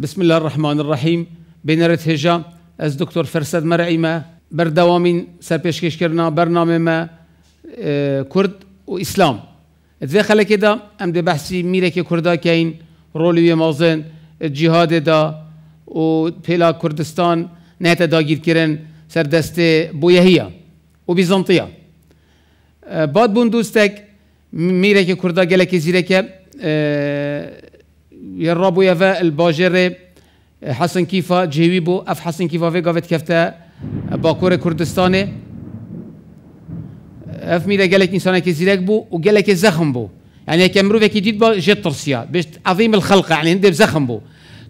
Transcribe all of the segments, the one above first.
بسم الله الرحمن الرحيم بنرت هجا از دكتور فرسد مرعي ما بردوامين سرپیشکش کرنا برنامه ما كرد اه، و اسلام اتفاق دا ام ده بحثي میره که کردا کین رولوی جهاد دا و پلا كردستان نهت گير كرن سر دست بویهیا و بیزانتیا اه، بعد بون دوستك میره که کردا گلک زیره يربو يفا الباجر حسن كيفا بو اف حسن كيفا في قافت كفتا باكور كردستاني اف ميلا قالك انسانا كي زيرك بو وقالك زخم بو يعني كامرو فيك جديد با جيت ترسيا باش عظيم الخلق يعني هندي بزخم بو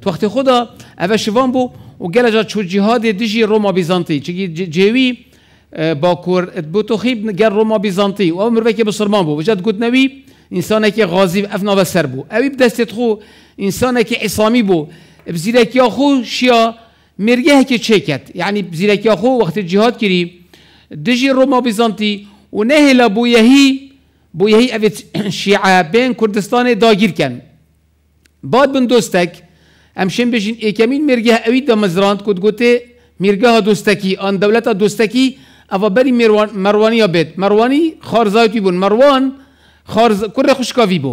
توقت خدا اف شوان بو وقال جا تشو جهاد ديجي روما بيزنطي جهوي آه، باكور اتبوتو خيب قال روما بيزنطي وامر فيك بصرمان بو وجات قد نبي انسانه که غازی افنا و سر بو اوی دستت خو انسانه که اسامی بو بزیرکی خو شیا مرگه که چکت یعنی بزیرکی خو وقت جهاد کری دجی روما بیزانتی و هلا بو یهی بو یهی اوی شیعه بین کردستان داگیر کن بعد بن دوستک امشن بشین ایکمین مرگه اوی دا مزراند کد گوته مرگه دوستکی آن دولت دوستکی او بری مروانی بید مروانی خارزایتی بون مروان خارز کره خوشکاوی بو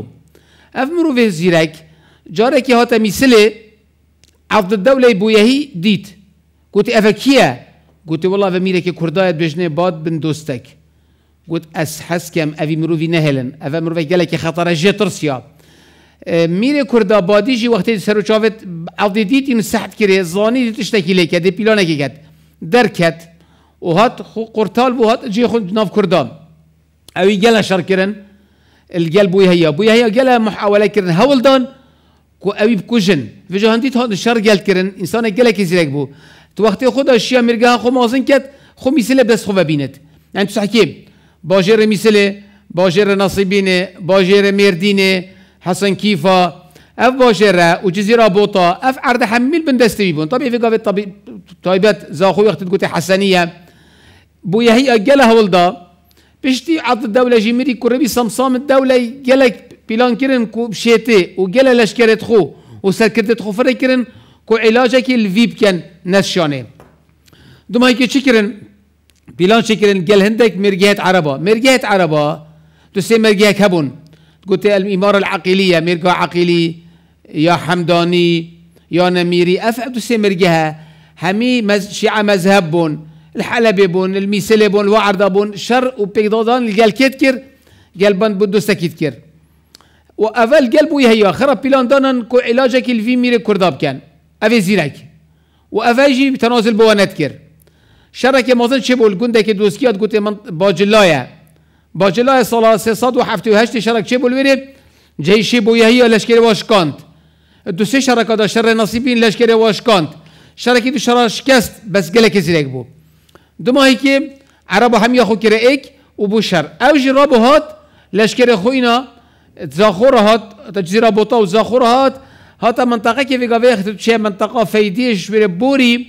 اف مروفه زیرک که هاتا میسله عبد الدوله بویهی دید گوت اف کیه گوت والله اف میره که کردایت بجنه باد بن دوستک گوت اس حس کم اوی مروفی نهلن اف مروفه گله که خطره جترسیا میره کردا جی وقتی سرو چاوت عبد دید این سحت کره زانی دیتش لیکه پیلانه که کت در و هات قرطال بو هات جی خود ناف کردان اوی گله شر کرن الجال بويا هي بويا هي جالا محاولة كرن هول دان كو أبي بكوجن في جو هنديت هون الشر جال كرن إنسان جالا كيزيلك بو تو وقت خود الشيا مرجع خو مازن كات خو مثله بس خو ببينت يعني تسحكي باجر مثله باجر نصيبينه باجر ميردينه حسن كيفا اف باجره وجزيرة بوطا اف عرض حميل بندستي بون طبيعي في قابل طبيب طيبات زاخو وقت تقول حسنيه بويا هي هول ولدا پشتی عد دوله جمهوری کره بی سمسام دوله گلک پیلان کردن کو شیته و گله لشکرت خو و سرکردت خو کردن که کو علاجه که الویب کن نشانه دومایی که چی کردن؟ پیلان چی کرن گل هندک مرگیت عربا مرگیت عربا دو سه مرگیه کبون علم الاماره العقیلیه مرگا عقیلی یا حمدانی یا نمیری اف دو سه مرگیه همی مز... شیعه مذهب الحلبة بون الميسلة بون الوعردة بون شر وبيضودان الجال كيتكر جال بان بدو سكيتكر وأفل قلبو يهيا خرب بلان دانان كو علاجك الفي ميري كرداب كان أفي زيرك وأفل جي بتنازل بوانت شرك مازن شبو الجندك دوسكيات قوتي من باجلايا باجلايا صلاة وهشتي شرك شبو الوري جاي شبو يهيا لشكري واشكانت دوسي شركة دا شر نصيبين لشكري كانت شركي دو شراش كاست بس قلك زيرك بو ماهی که عرب هم یا خو کره ایک و بشر شر او جی را بو لشکر خو اینا زاخور هات تجزیرا بوتا و زاخور هات هاتا منطقه که ویگا ویخت چه منطقه فیدیش بره بوری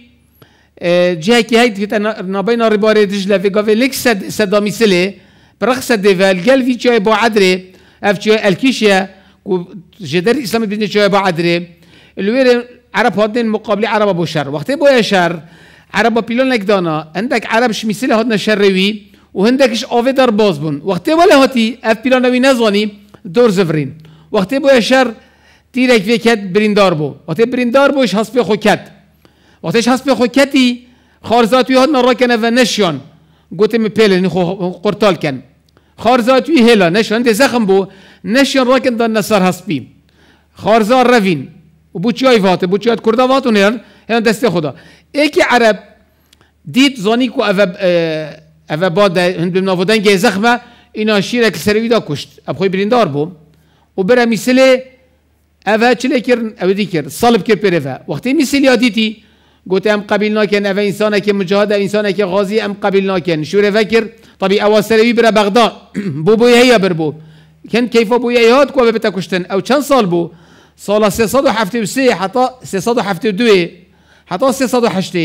جهه که هید نابای ناری باره دجله ویگا لکس لک سد میسله سلی برخص دیوال گل وی چای با عدره اف چای الکیشه و جدر اسلامی بینه چای با عدره الویر عرب هاتن مقابل عرب بشر وقتی بایشر عربا پیلون لک دانا عندک عرب نشر روی و هندکش آوه در باز بون وقتی ولی هاتی اف روی نزانی دور زفرین وقتی بو شر تیرک وی بریندار بو وقتی بریندار بوش حسب خوکت. وقتیش حسب خوکتی خارزاتوی هاتنا را و نشیان گوتم پیلن خو قرطال کن خارزاتوی هلا نشان ده زخم بو نشان راکن کن دان نصر حسبی خارزار روین و بو واته بو چای کردا واتونر دست خدا یکی عرب دید زانی کو او با هند بمناودن گه زخمه اینا شیر که سروی کشت اب خوی بریندار بوم و بر مثل او چله کر او دی کرد صلب کرد پره وقتی میسل یا گوتم قبیل ام قبیل ناکن او انسانه که مجاهد او انسانه که غازی ام قبیل ناکن شوره فکر طبی او سروی بره بغداد بو بو یا بر بو کن کیفا بو یاد کو بتا کشتن او چند سال بو سال 373 حتی 372 حتی 308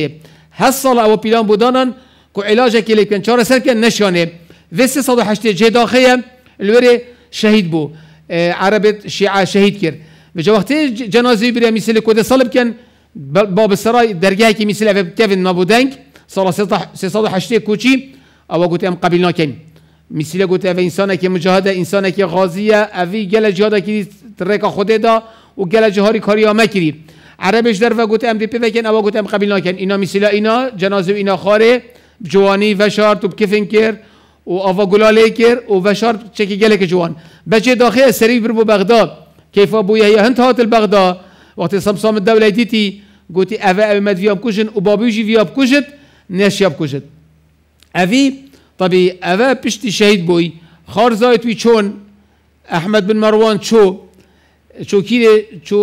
هست سال او پیلان بودانن که علاج که لیکن چاره سر که نشانه و 308 جه داخیه الوری شهید بو عرب شیعه شهید کرد و جا وقتی جنازه بری مثل کود سال کن باب سرای درگاه که مثل او کفن نبودنگ سال 308 کوچی او گوت قبیل ناکن مثل گوت اوه انسان که مجاهده انسان که غازیه اوی گل جهاده که ترک خوده دا و گل جهاری کاری ها مکری عربش در و گوتم دی پیوکن اوا ام قبیل ناکن اینا میسیلا اینا جنازه اینا خاره جوانی وشار تو کفن کر و اوا گلاله کر و وشار چکی گله که جوان بچه داخل سری بر بو بغداد کیفا بو یه هند هات البغدا وقتی سمسام الدوله دیتی گوتی اوه او مد ویاب او و بابوجی ویاب کوجت نشیاب یاب اوی طبی اوا پشتی شهید بوی خار زایت وی چون احمد بن مروان چو چو کیره چو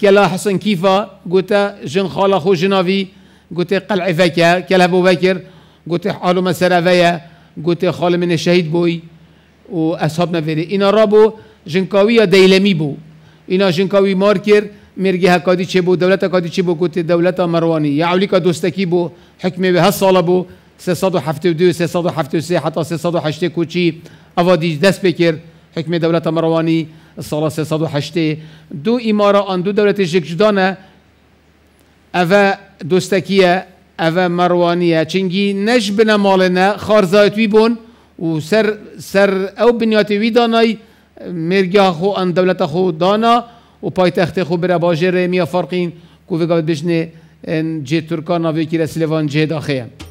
كلا حسن كيفا قلت جن خالا خو جنافي قلت قلع فكا كلا ابو بكر قلت حالو ما سرا سرافيا قلت خال من الشهيد بوي واصحابنا فيري انا رابو جنكاوي ديلمي بو انا جنكاوي ماركر مرگی هكادي کادی چه بو دولت کادی چه بو کت دولت مروانی یا علی کا دوستکی بو حکم به هست سال بو 372 373 حتى 380 کوچی اوا دیج دست بکر حکم دولت مروانی سال 308 دو ایمارا آن دو دولت یک جدانه او دوستکیه او مروانیه چنگی نش بنا مالنه خارزایت وی بون و سر سر او بنیات وی دانای خو ان دولت خو دانا و پایتخت خو بر باجر میا فرقین کو وگا بجنه جه ترکان وی کی رسلوان جه